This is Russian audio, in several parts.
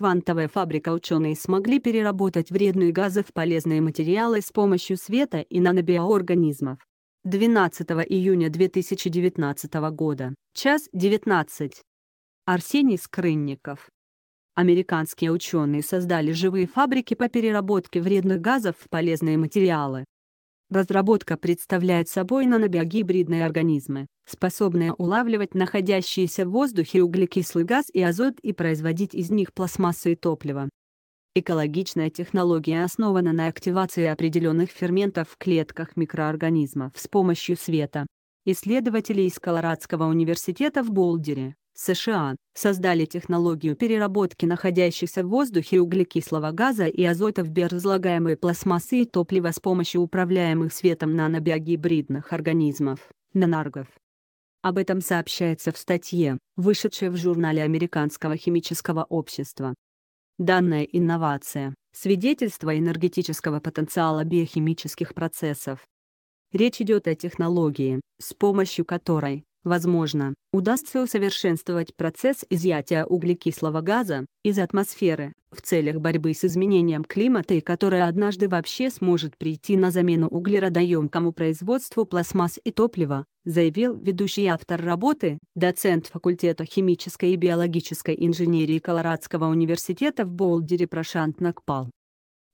квантовая фабрика ученые смогли переработать вредные газы в полезные материалы с помощью света и нанобиоорганизмов. 12 июня 2019 года, час 19. Арсений Скрынников. Американские ученые создали живые фабрики по переработке вредных газов в полезные материалы. Разработка представляет собой нанобиогибридные организмы, способные улавливать находящиеся в воздухе углекислый газ и азот и производить из них пластмассы и топливо. Экологичная технология основана на активации определенных ферментов в клетках микроорганизмов с помощью света. Исследователи из Колорадского университета в Болдере, США создали технологию переработки находящихся в воздухе углекислого газа и азота в биоразлагаемые пластмассы и топливо с помощью управляемых светом нанобиогибридных организмов, нанаргов. Об этом сообщается в статье, вышедшей в журнале Американского химического общества. Данная инновация – свидетельство энергетического потенциала биохимических процессов. Речь идет о технологии, с помощью которой Возможно, удастся усовершенствовать процесс изъятия углекислого газа из атмосферы в целях борьбы с изменением климата и которая однажды вообще сможет прийти на замену углеродоемкому производству пластмасс и топлива, заявил ведущий автор работы, доцент факультета химической и биологической инженерии Колорадского университета в Болдере Прошант Накпал.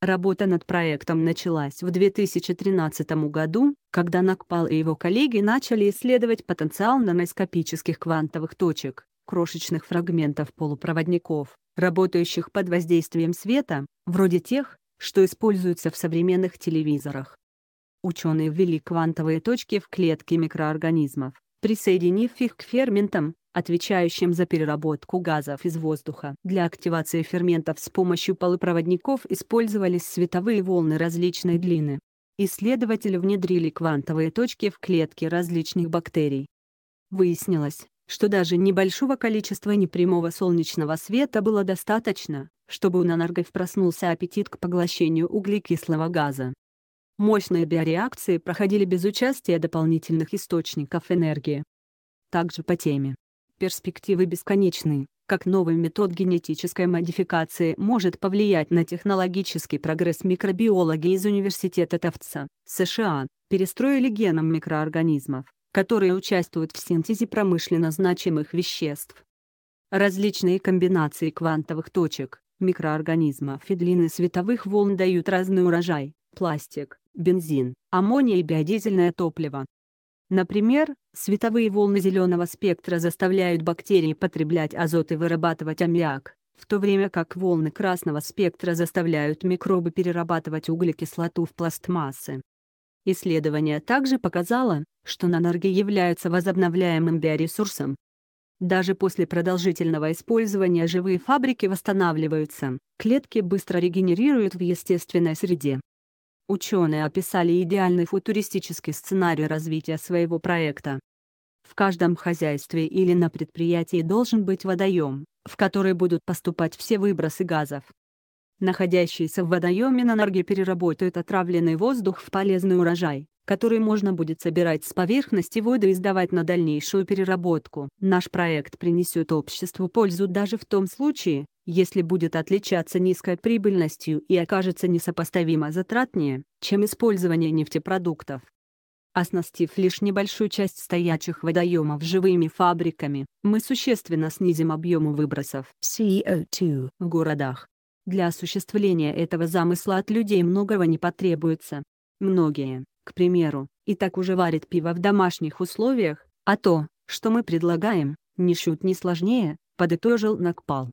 Работа над проектом началась в 2013 году, когда Накпал и его коллеги начали исследовать потенциал наноскопических квантовых точек, крошечных фрагментов полупроводников, работающих под воздействием света, вроде тех, что используются в современных телевизорах. Ученые ввели квантовые точки в клетки микроорганизмов, присоединив их к ферментам, отвечающим за переработку газов из воздуха. Для активации ферментов с помощью полупроводников использовались световые волны различной длины. Исследователи внедрили квантовые точки в клетки различных бактерий. Выяснилось, что даже небольшого количества непрямого солнечного света было достаточно, чтобы у наноргов проснулся аппетит к поглощению углекислого газа. Мощные биореакции проходили без участия дополнительных источников энергии. Также по теме. Перспективы бесконечны, как новый метод генетической модификации может повлиять на технологический прогресс микробиологи из Университета Тавца, США, перестроили геном микроорганизмов, которые участвуют в синтезе промышленно значимых веществ. Различные комбинации квантовых точек, микроорганизмов и длины световых волн дают разный урожай – пластик, бензин, аммония и биодизельное топливо. Например, световые волны зеленого спектра заставляют бактерии потреблять азот и вырабатывать аммиак, в то время как волны красного спектра заставляют микробы перерабатывать углекислоту в пластмассы. Исследование также показало, что нанорги являются возобновляемым биоресурсом. Даже после продолжительного использования живые фабрики восстанавливаются, клетки быстро регенерируют в естественной среде. Ученые описали идеальный футуристический сценарий развития своего проекта. В каждом хозяйстве или на предприятии должен быть водоем, в который будут поступать все выбросы газов. Находящиеся в водоеме Нанорги переработают отравленный воздух в полезный урожай, который можно будет собирать с поверхности воды и сдавать на дальнейшую переработку. Наш проект принесет обществу пользу даже в том случае, если будет отличаться низкой прибыльностью и окажется несопоставимо затратнее, чем использование нефтепродуктов. Оснастив лишь небольшую часть стоячих водоемов живыми фабриками, мы существенно снизим объемы выбросов CO2 в городах. Для осуществления этого замысла от людей многого не потребуется. Многие, к примеру, и так уже варят пиво в домашних условиях, а то, что мы предлагаем, ничуть не сложнее, подытожил Накпал.